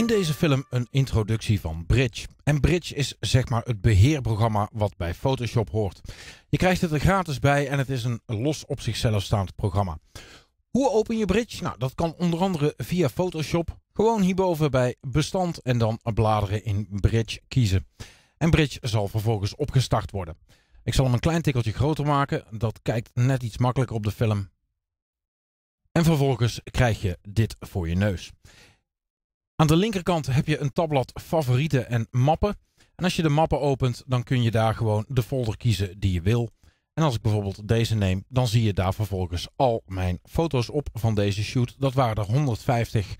In deze film een introductie van Bridge. En Bridge is zeg maar het beheerprogramma wat bij Photoshop hoort. Je krijgt het er gratis bij en het is een los op zichzelf staand programma. Hoe open je Bridge? Nou, dat kan onder andere via Photoshop. Gewoon hierboven bij bestand en dan bladeren in Bridge kiezen. En Bridge zal vervolgens opgestart worden. Ik zal hem een klein tikkeltje groter maken. Dat kijkt net iets makkelijker op de film. En vervolgens krijg je dit voor je neus. Aan de linkerkant heb je een tabblad favorieten en mappen. En als je de mappen opent, dan kun je daar gewoon de folder kiezen die je wil. En als ik bijvoorbeeld deze neem, dan zie je daar vervolgens al mijn foto's op van deze shoot. Dat waren er 150.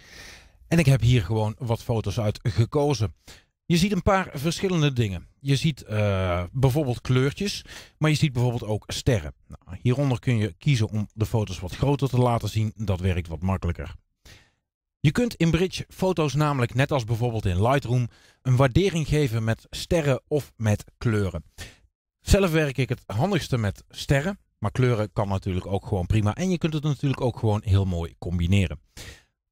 En ik heb hier gewoon wat foto's uit gekozen. Je ziet een paar verschillende dingen. Je ziet eh, bijvoorbeeld kleurtjes, maar je ziet bijvoorbeeld ook sterren. Nou, hieronder kun je kiezen om de foto's wat groter te laten zien. Dat werkt wat makkelijker. Je kunt in Bridge foto's namelijk, net als bijvoorbeeld in Lightroom, een waardering geven met sterren of met kleuren. Zelf werk ik het handigste met sterren, maar kleuren kan natuurlijk ook gewoon prima. En je kunt het natuurlijk ook gewoon heel mooi combineren.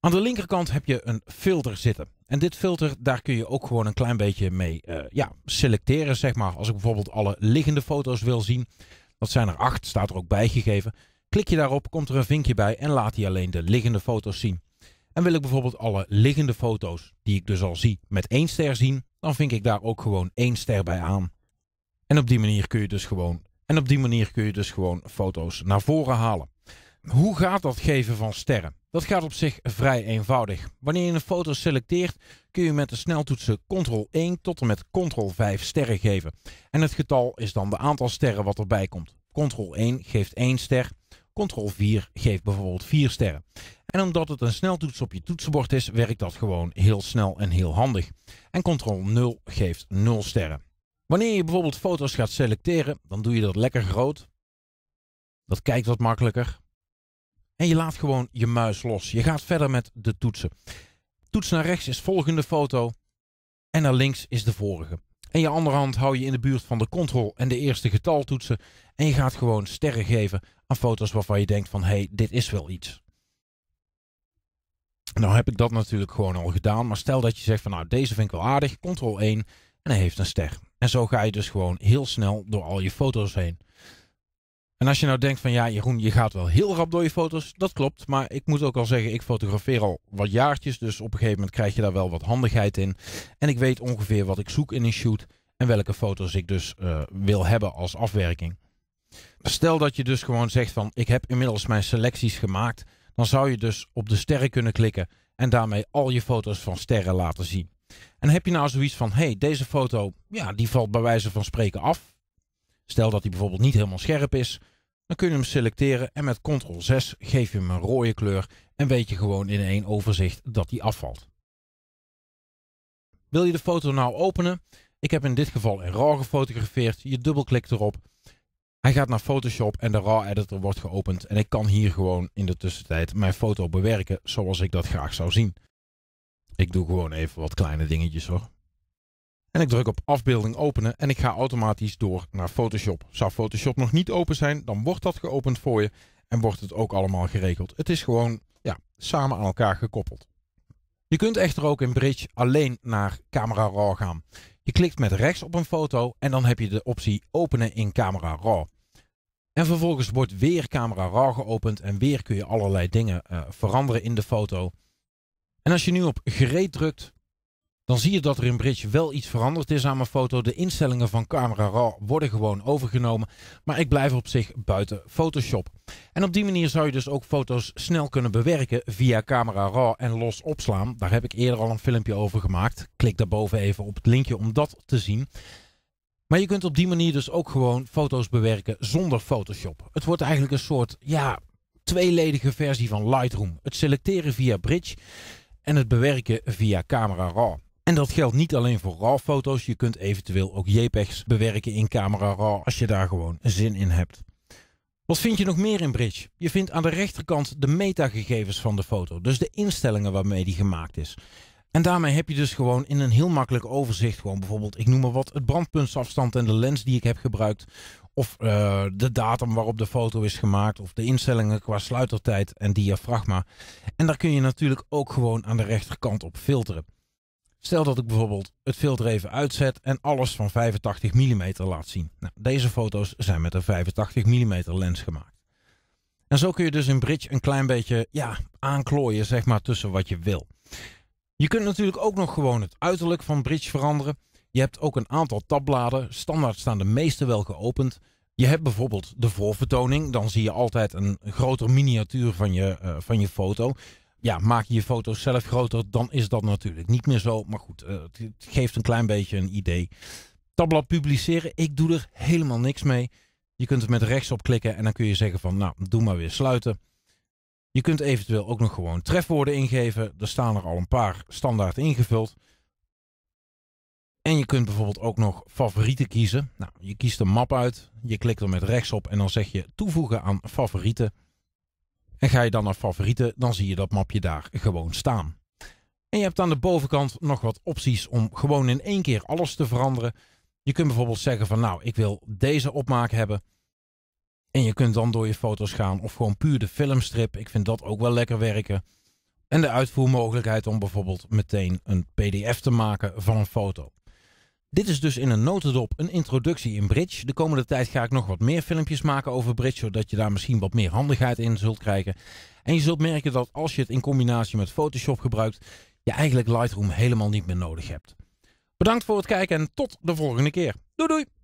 Aan de linkerkant heb je een filter zitten. En dit filter, daar kun je ook gewoon een klein beetje mee eh, ja, selecteren, zeg maar. Als ik bijvoorbeeld alle liggende foto's wil zien, dat zijn er acht, staat er ook bijgegeven. Klik je daarop, komt er een vinkje bij en laat hij alleen de liggende foto's zien. En wil ik bijvoorbeeld alle liggende foto's die ik dus al zie met één ster zien, dan vink ik daar ook gewoon één ster bij aan. En op die manier kun je dus gewoon, en op die manier kun je dus gewoon foto's naar voren halen. Hoe gaat dat geven van sterren? Dat gaat op zich vrij eenvoudig. Wanneer je een foto selecteert, kun je met de sneltoetsen Ctrl 1 tot en met Ctrl 5 sterren geven. En het getal is dan de aantal sterren wat erbij komt. Ctrl 1 geeft 1 ster, Ctrl 4 geeft bijvoorbeeld 4 sterren. En omdat het een sneltoets op je toetsenbord is, werkt dat gewoon heel snel en heel handig. En Ctrl 0 geeft 0 sterren. Wanneer je bijvoorbeeld foto's gaat selecteren, dan doe je dat lekker groot. Dat kijkt wat makkelijker. En je laat gewoon je muis los. Je gaat verder met de toetsen. Toets naar rechts is volgende foto. En naar links is de vorige. En je andere hand hou je in de buurt van de control en de eerste getaltoetsen. En je gaat gewoon sterren geven aan foto's waarvan je denkt van hé, hey, dit is wel iets. Nou heb ik dat natuurlijk gewoon al gedaan. Maar stel dat je zegt van nou deze vind ik wel aardig. Ctrl 1 en hij heeft een ster. En zo ga je dus gewoon heel snel door al je foto's heen. En als je nou denkt van ja Jeroen je gaat wel heel rap door je foto's. Dat klopt. Maar ik moet ook al zeggen ik fotografeer al wat jaartjes. Dus op een gegeven moment krijg je daar wel wat handigheid in. En ik weet ongeveer wat ik zoek in een shoot. En welke foto's ik dus eh, wil hebben als afwerking. Stel dat je dus gewoon zegt van ik heb inmiddels mijn selecties gemaakt dan zou je dus op de sterren kunnen klikken en daarmee al je foto's van sterren laten zien. En heb je nou zoiets van, hey, deze foto, ja, die valt bij wijze van spreken af. Stel dat die bijvoorbeeld niet helemaal scherp is, dan kun je hem selecteren en met Ctrl 6 geef je hem een rode kleur en weet je gewoon in één overzicht dat die afvalt. Wil je de foto nou openen? Ik heb in dit geval in RAW gefotografeerd. Je dubbelklikt erop hij gaat naar Photoshop en de RAW editor wordt geopend en ik kan hier gewoon in de tussentijd mijn foto bewerken zoals ik dat graag zou zien. Ik doe gewoon even wat kleine dingetjes hoor. En ik druk op afbeelding openen en ik ga automatisch door naar Photoshop. Zou Photoshop nog niet open zijn, dan wordt dat geopend voor je en wordt het ook allemaal geregeld. Het is gewoon ja, samen aan elkaar gekoppeld. Je kunt echter ook in Bridge alleen naar Camera Raw gaan. Je klikt met rechts op een foto en dan heb je de optie openen in Camera Raw. En vervolgens wordt weer Camera Raw geopend en weer kun je allerlei dingen eh, veranderen in de foto. En als je nu op gereed drukt, dan zie je dat er in Bridge wel iets veranderd is aan mijn foto. De instellingen van Camera Raw worden gewoon overgenomen, maar ik blijf op zich buiten Photoshop. En op die manier zou je dus ook foto's snel kunnen bewerken via Camera Raw en los opslaan. Daar heb ik eerder al een filmpje over gemaakt. Klik daarboven even op het linkje om dat te zien. Maar je kunt op die manier dus ook gewoon foto's bewerken zonder Photoshop. Het wordt eigenlijk een soort, ja, tweeledige versie van Lightroom. Het selecteren via Bridge en het bewerken via Camera Raw. En dat geldt niet alleen voor RAW-foto's, je kunt eventueel ook JPEGs bewerken in Camera RAW als je daar gewoon zin in hebt. Wat vind je nog meer in Bridge? Je vindt aan de rechterkant de metagegevens van de foto, dus de instellingen waarmee die gemaakt is. En daarmee heb je dus gewoon in een heel makkelijk overzicht, gewoon bijvoorbeeld, ik noem maar wat, het brandpuntsafstand en de lens die ik heb gebruikt, of eh, de datum waarop de foto is gemaakt, of de instellingen qua sluitertijd en diafragma. En daar kun je natuurlijk ook gewoon aan de rechterkant op filteren. Stel dat ik bijvoorbeeld het filter even uitzet en alles van 85 mm laat zien. Nou, deze foto's zijn met een 85 mm lens gemaakt. En zo kun je dus een Bridge een klein beetje ja, aanklooien zeg maar, tussen wat je wil. Je kunt natuurlijk ook nog gewoon het uiterlijk van Bridge veranderen. Je hebt ook een aantal tabbladen. Standaard staan de meeste wel geopend. Je hebt bijvoorbeeld de voorvertoning. Dan zie je altijd een groter miniatuur van je, eh, van je foto ja, maak je je foto's zelf groter, dan is dat natuurlijk niet meer zo. Maar goed, eh, het geeft een klein beetje een idee. Tabblad publiceren, ik doe er helemaal niks mee. Je kunt het met rechts op klikken en dan kun je zeggen van, nou, doe maar weer sluiten. Je kunt eventueel ook nog gewoon trefwoorden ingeven. Er staan er al een paar standaard ingevuld. En je kunt bijvoorbeeld ook nog favorieten kiezen. Nou, je kiest een map uit, je klikt er met rechts op en dan zeg je toevoegen aan favorieten. En ga je dan naar favorieten, dan zie je dat mapje daar gewoon staan. En je hebt aan de bovenkant nog wat opties om gewoon in één keer alles te veranderen. Je kunt bijvoorbeeld zeggen van nou, ik wil deze opmaak hebben. En je kunt dan door je foto's gaan of gewoon puur de filmstrip. Ik vind dat ook wel lekker werken. En de uitvoermogelijkheid om bijvoorbeeld meteen een pdf te maken van een foto. Dit is dus in een notendop een introductie in Bridge. De komende tijd ga ik nog wat meer filmpjes maken over Bridge, zodat je daar misschien wat meer handigheid in zult krijgen. En je zult merken dat als je het in combinatie met Photoshop gebruikt, je eigenlijk Lightroom helemaal niet meer nodig hebt. Bedankt voor het kijken en tot de volgende keer. Doei doei!